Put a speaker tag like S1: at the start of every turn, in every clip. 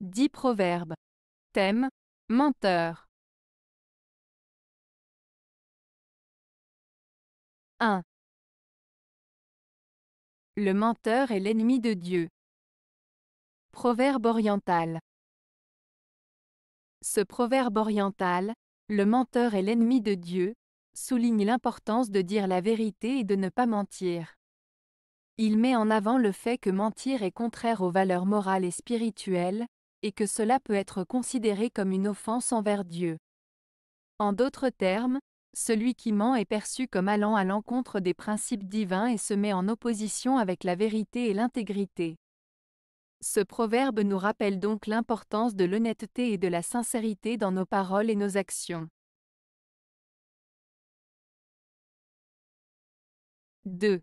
S1: 10 proverbes. Thème Menteur. 1. Le menteur est l'ennemi de Dieu.
S2: Proverbe oriental. Ce proverbe oriental, le menteur est l'ennemi de Dieu, souligne l'importance de dire la vérité et de ne pas mentir. Il met en avant le fait que mentir est contraire aux valeurs morales et spirituelles, et que cela peut être considéré comme une offense envers Dieu. En d'autres termes, celui qui ment est perçu comme allant à l'encontre des principes divins et se met en opposition avec la vérité et l'intégrité. Ce proverbe nous rappelle donc l'importance de l'honnêteté et de la sincérité dans nos paroles et nos actions.
S1: 2.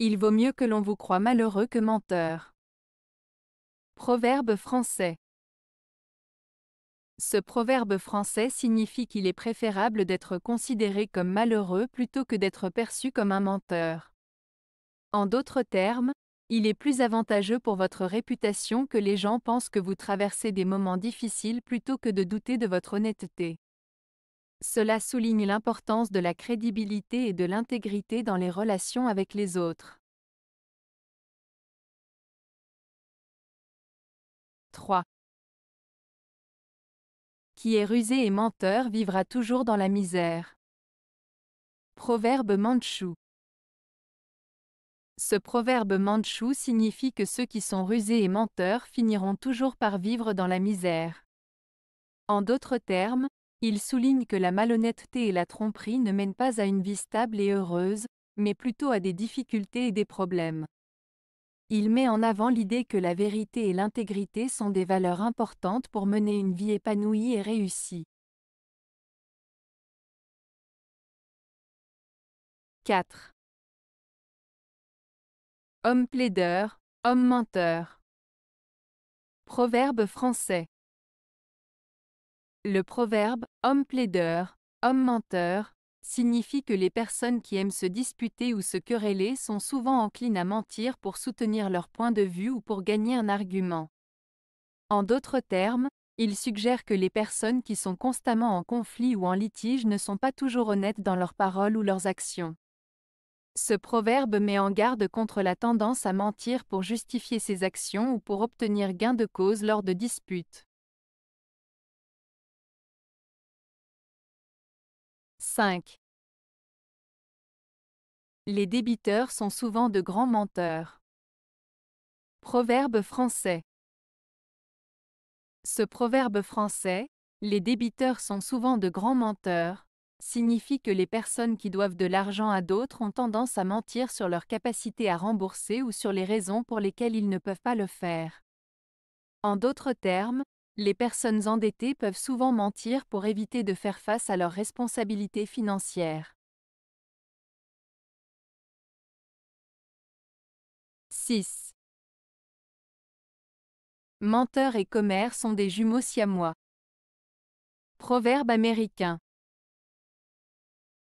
S1: Il vaut mieux que
S2: l'on vous croie malheureux que menteur. Proverbe français. Ce proverbe français signifie qu'il est préférable d'être considéré comme malheureux plutôt que d'être perçu comme un menteur. En d'autres termes, il est plus avantageux pour votre réputation que les gens pensent que vous traversez des moments difficiles plutôt que de douter de votre honnêteté. Cela souligne l'importance de la crédibilité et de l'intégrité dans les relations avec les autres.
S1: 3. Qui est rusé et menteur vivra toujours dans la misère.
S2: Proverbe mandchou. Ce proverbe mandchou signifie que ceux qui sont rusés et menteurs finiront toujours par vivre dans la misère. En d'autres termes, il souligne que la malhonnêteté et la tromperie ne mènent pas à une vie stable et heureuse, mais plutôt à des difficultés et des problèmes. Il met en avant l'idée que la vérité et l'intégrité sont des valeurs importantes pour mener une vie épanouie et réussie. 4. Homme plaideur, homme menteur. Proverbe français. Le proverbe homme plaideur, homme menteur signifie que les personnes qui aiment se disputer ou se quereller sont souvent enclines à mentir pour soutenir leur point de vue ou pour gagner un argument. En d'autres termes, il suggère que les personnes qui sont constamment en conflit ou en litige ne sont pas toujours honnêtes dans leurs paroles ou leurs actions. Ce proverbe met en garde contre la tendance à mentir pour justifier ses actions ou pour obtenir gain de cause lors de disputes.
S1: 5. Les débiteurs sont souvent de grands menteurs.
S2: Proverbe français. Ce proverbe français, les débiteurs sont souvent de grands menteurs, signifie que les personnes qui doivent de l'argent à d'autres ont tendance à mentir sur leur capacité à rembourser ou sur les raisons pour lesquelles ils ne peuvent pas le faire. En d'autres termes, les personnes endettées peuvent souvent mentir pour éviter de faire face à leurs responsabilités financières.
S1: 6. Menteur et commerce sont des
S2: jumeaux siamois. Proverbe américain.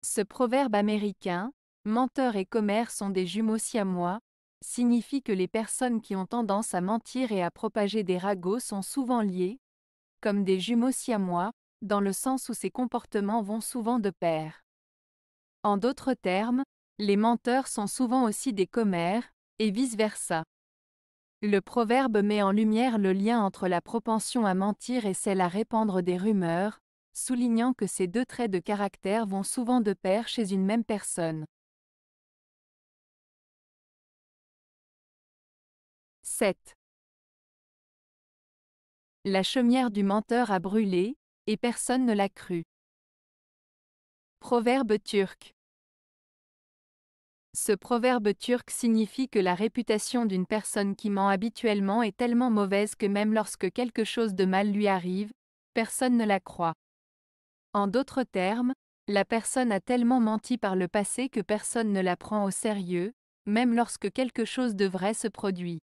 S2: Ce proverbe américain, menteur et commère sont des jumeaux siamois, signifie que les personnes qui ont tendance à mentir et à propager des ragots sont souvent liées, comme des jumeaux siamois, dans le sens où ces comportements vont souvent de pair. En d'autres termes, les menteurs sont souvent aussi des commères, et vice-versa. Le proverbe met en lumière le lien entre la propension à mentir et celle à répandre des rumeurs, soulignant que ces deux traits de caractère vont souvent de pair chez une même personne.
S1: 7. La
S2: chaumière du menteur a brûlé, et personne ne l'a cru. Proverbe turc. Ce proverbe turc signifie que la réputation d'une personne qui ment habituellement est tellement mauvaise que même lorsque quelque chose de mal lui arrive, personne ne la croit. En d'autres termes, la personne a tellement menti par le passé que personne ne la prend au sérieux, même lorsque quelque chose de vrai se produit.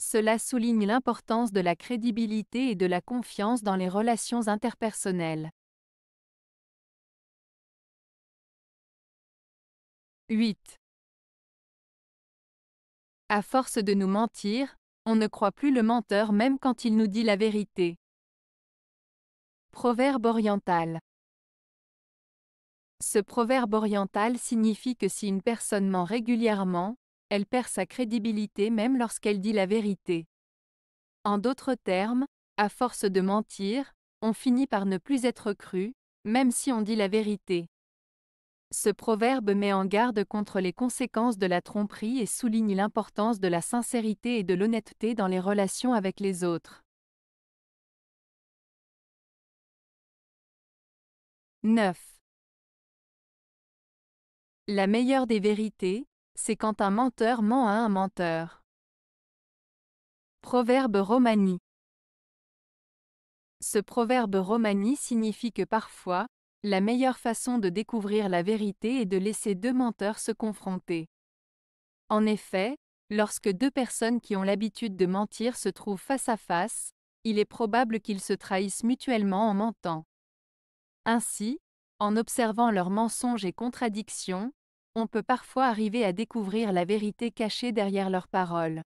S2: Cela souligne l'importance de la crédibilité et de la confiance dans les relations interpersonnelles. 8. À force de nous mentir, on ne croit plus le menteur même quand il nous dit la vérité. Proverbe oriental. Ce proverbe oriental signifie que si une personne ment régulièrement, elle perd sa crédibilité même lorsqu'elle dit la vérité. En d'autres termes, à force de mentir, on finit par ne plus être cru, même si on dit la vérité. Ce proverbe met en garde contre les conséquences de la tromperie et souligne l'importance de la sincérité et de l'honnêteté dans les relations avec les autres.
S1: 9. La meilleure des vérités, c'est quand un menteur ment à
S2: un menteur. Proverbe romani. Ce proverbe romani signifie que parfois, la meilleure façon de découvrir la vérité est de laisser deux menteurs se confronter. En effet, lorsque deux personnes qui ont l'habitude de mentir se trouvent face à face, il est probable qu'ils se trahissent mutuellement en mentant. Ainsi, en observant leurs mensonges et contradictions, on peut parfois arriver à découvrir la vérité cachée derrière leurs paroles.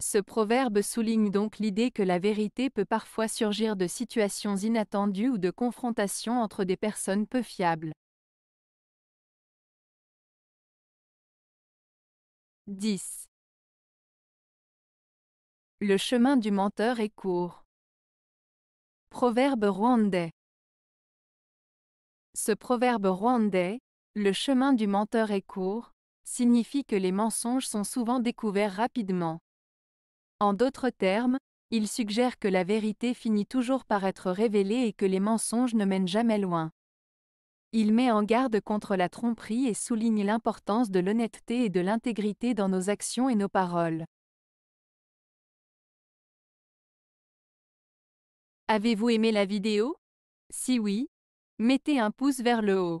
S2: Ce proverbe souligne donc l'idée que la vérité peut parfois surgir de situations inattendues ou de confrontations entre des personnes peu fiables.
S1: 10. Le chemin du menteur est court.
S2: Proverbe rwandais. Ce proverbe rwandais, le chemin du menteur est court, signifie que les mensonges sont souvent découverts rapidement. En d'autres termes, il suggère que la vérité finit toujours par être révélée et que les mensonges ne mènent jamais loin. Il met en garde contre la tromperie et souligne l'importance de l'honnêteté et de l'intégrité dans nos actions et nos paroles. Avez-vous aimé la vidéo Si oui, mettez un pouce vers le haut.